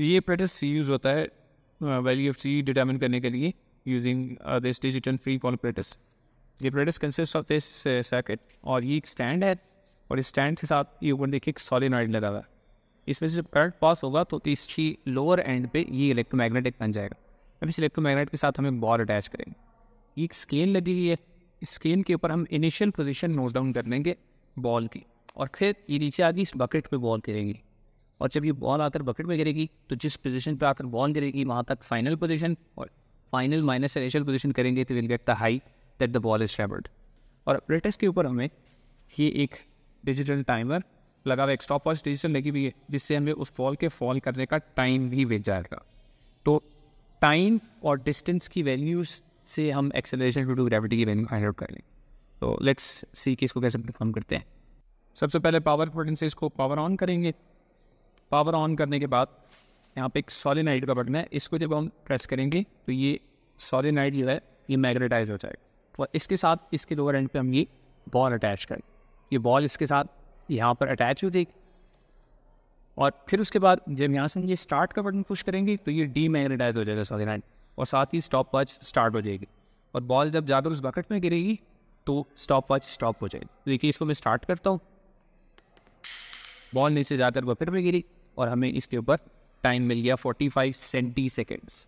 ये practice use होता है वैल्यू ऑफ सी डिटर्मिन करने के लिए using this digital free fall apparatus ये practice consist of this circuit और ये एक स्टैंड है और इस स्टैंड के साथ ये ऊपर देखिए एक सॉलिनॉइड लगा हुआ है इसमें से जब करंट पास होगा तो इसकी लोअर एंड पे ये इलेक्ट्रोमैग्नेटिक बन जाएगा अब इस इलेक्ट्रोमैग्नेट के साथ हम एक बॉल अटैच करेंगे ये एक स्केल लगी हुई है स्केल के ऊपर हम इनिशियल पोजिशन नोट डाउन कर लेंगे बॉल की और फिर ये नीचे आगे इस बकेट पर बॉल करेंगे और जब ये बॉल आकर बकेट में गिरेगी तो जिस पोजीशन पे आकर बॉल गिरेगी वहाँ तक फाइनल पोजीशन और फाइनल माइनस इनिशियल पोजीशन करेंगे तो will get the height that the ball is travelled और अपरेटस के ऊपर हमें ये एक डिजिटल टाइमर लगा हुआ एक स्टॉप वॉच डिजिटल लगी हुई है जिससे हमें उस बॉल के फॉल करने का टाइम भी भेज जाएगा तो टाइम और डिस्टेंस की वैल्यूज़ से हम एक्सेलरेशन टू टू ग्रेविटी की वैल्यू फाइंड आउट कर लेंगे तो लेट्स सी कि इसको कैसे परफॉर्म करते हैं सबसे पहले पावर बटन से इसको पावर ऑन करेंगे पावर ऑन करने के बाद यहाँ पे एक सॉलिनाइट का बटन है इसको जब हम प्रेस करेंगे तो ये सॉलिनाइट जो है ये मैग्नेटाइज हो जाएगा और तो इसके साथ इसके लोअर एंड पे हम ये बॉल अटैच करें ये बॉल इसके साथ यहाँ पर अटैच हो जाएगी और फिर उसके बाद जब यहाँ से हम ये स्टार्ट का बटन पुश करेंगे तो ये डी मैग्नेटाइज हो जाएगा सॉलिनाइट और साथ ही स्टॉप वॉच स्टार्ट हो जाएगी और बॉल जब जाकर उस बकेट में गिरेगी तो स्टॉप वॉच स्टॉप हो जाएगी तो देखिए इसको मैं स्टार्ट करता हूँ बॉल नीचे जाकर बकेट में गिरी और हमें इसके ऊपर टाइम मिल गया 45 सेंटी सेकेंड्स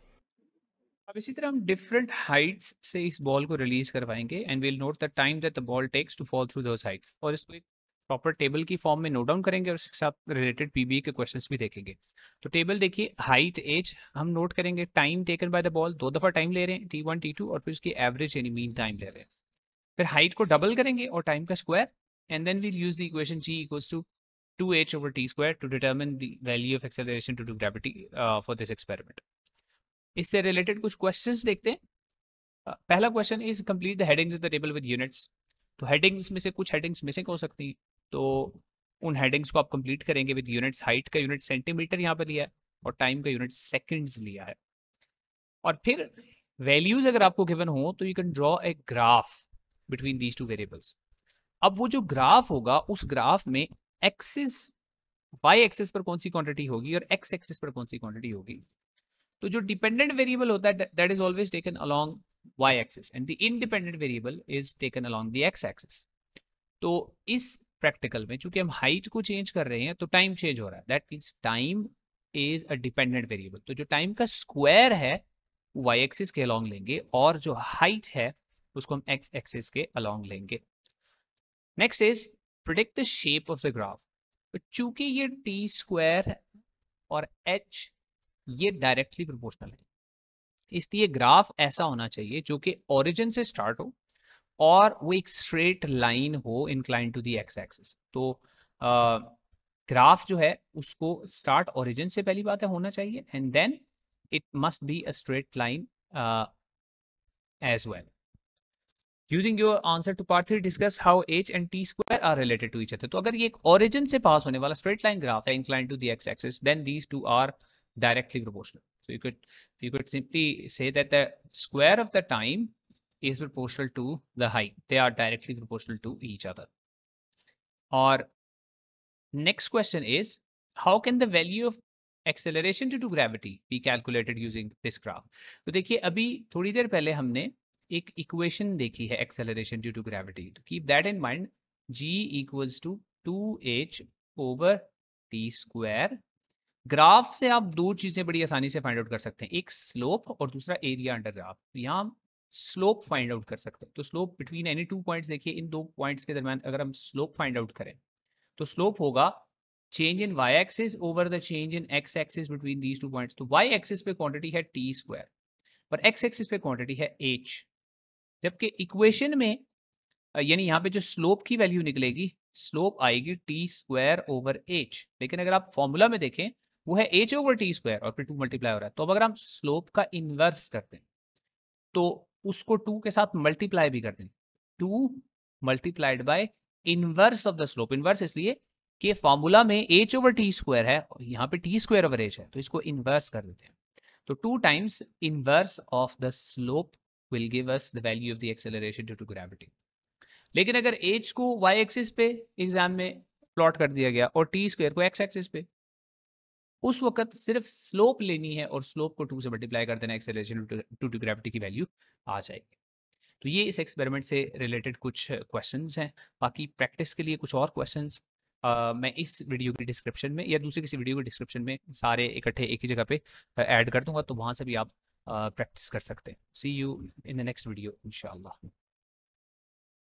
अब इसी तरह हम डिफरेंट हाइट्स से इस बॉल को रिलीज करवाएंगे and will note the time that the ball takes to fall through those heights और इसको एक प्रॉपर टेबल की फॉर्म में नोट डाउन करेंगे और इसके साथ रिलेटेड पीबी के क्वेश्चंस भी देखेंगे तो टेबल देखिए हाइट एज हम नोट करेंगे time taken by the ball दो दफ़ा टाइम ले रहे हैं टी वन टी टू और फिर उसकी एवरेज यानी मीन टाइम ले रहे हैं फिर हाइट को डबल करेंगे और टाइम का square and then will use the equation g equals to 2h over t square to determine the value of acceleration due to gravity uh, for this experiment. इससे related कुछ questions देखते हैं uh, पहला question is complete the headings of the table with units. तो headings में से कुछ headings missing हो सकती हैं तो उन headings को आप complete करेंगे with units height का unit सेंटीमीटर यहाँ पर लिया है और time का unit seconds लिया है और फिर वैल्यूज अगर आपको गिवन हो तो you can draw a graph between these two variables अब वो जो ग्राफ होगा उस ग्राफ में एक्सिस वाई एक्सिस पर कौन सी क्वांटिटी होगी और एक्स एक्सिस पर कौन सी क्वांटिटी होगी तो जो डिपेंडेंट वेरिएबल होता है that is always taken along Y axis and the independent variable is taken along the X axis तो इस प्रैक्टिकल में चूंकि हम हाइट को चेंज कर रहे हैं तो टाइम चेंज हो रहा है that means time is a dependent variable तो जो टाइम का स्क्वायर है वाई एक्सिस के अलॉन्ग लेंगे और जो हाइट है उसको हम एक्स एक्सिस के अलॉन्ग लेंगे next is predict the shape of the graph चूंकि ये टी स्क्वायर और एच ये डायरेक्टली प्रोपोर्शनल है इसलिए ग्राफ ऐसा होना चाहिए जो कि ओरिजिन से स्टार्ट हो और वो एक स्ट्रेट लाइन हो incline to the X axis तो आ, ग्राफ जो है उसको स्टार्ट ओरिजिन से पहली बात है होना चाहिए and then it must be a straight line as well using your answer to part three discuss how H and T square are related to each other तो अगर ये एक ओरिजिन से पास होने वाला स्ट्रेट लाइन ग्राफ है incline to the X axis then these two are directly proportional so you could you could simply say that the square of the time is proportional to the height they are directly proportional to each other और next question is how can the value of acceleration to to gravity be calculated using this graph तो देखिए अभी थोड़ी देर पहले हमने एक equation देखी है एक्सेलरेशन ड्यू टू ग्रेविटी तो keep that in mind G equals to two H over T square graph से आप दो चीजें बड़ी आसानी से फाइंड आउट कर सकते हैं एक स्लोप और दूसरा एरिया अंडर ग्राफ तो यहाँ स्लोप फाइंड आउट कर सकते हैं तो slope between any two points देखिए इन दो पॉइंट्स के दरमियान अगर हम स्लोप फाइंड आउट करें तो स्लोप होगा change in Y axis over the change in X axis between these two points तो वाई एक्सिस पे क्वांटिटी है टी स्क्वायर पर एक्स एक्सिस पे क्वांटिटी है एच जबकि इक्वेशन में यानी यहाँ पे जो स्लोप की वैल्यू निकलेगी स्लोप आएगी टी स्क्वायर ओवर एच लेकिन अगर आप फॉर्मूला में देखें वो है एच ओवर टी स्क्वायर और फिर टू मल्टीप्लाई हो रहा है तो अब अगर हम स्लोप का इन्वर्स कर दें तो उसको टू के साथ मल्टीप्लाई भी कर दें two multiplied by inverse of the slope inverse इसलिए कि फॉर्मूला में एच ओवर टी स्क्वायर है यहाँ पे टी स्क्वायर ओवर एच है तो इसको इन्वर्स कर देते हैं तो two times inverse of the slope will give us the value of the acceleration due to gravity. लेकिन अगर h को y एक्सिस पे एग्जाम में प्लॉट कर दिया गया और टी स्क्वायर को x एक्सिस पे उस वक्त सिर्फ स्लोप लेनी है और स्लोप को टू से मल्टीप्लाई कर देना एक्सेलरेशन टू टू ग्रेविटी की वैल्यू आ जाएगी तो ये इस एक्सपेरिमेंट से रिलेटेड कुछ क्वेश्चंस हैं बाकी प्रैक्टिस के लिए कुछ और क्वेश्चंस मैं इस वीडियो के डिस्क्रिप्शन में या दूसरे किसी वीडियो के डिस्क्रिप्शन में सारे इकट्ठे एक ही जगह पे ऐड कर दूंगा तो वहाँ से भी आप प्रैक्टिस कर सकते हैं see you in the next video इनशाला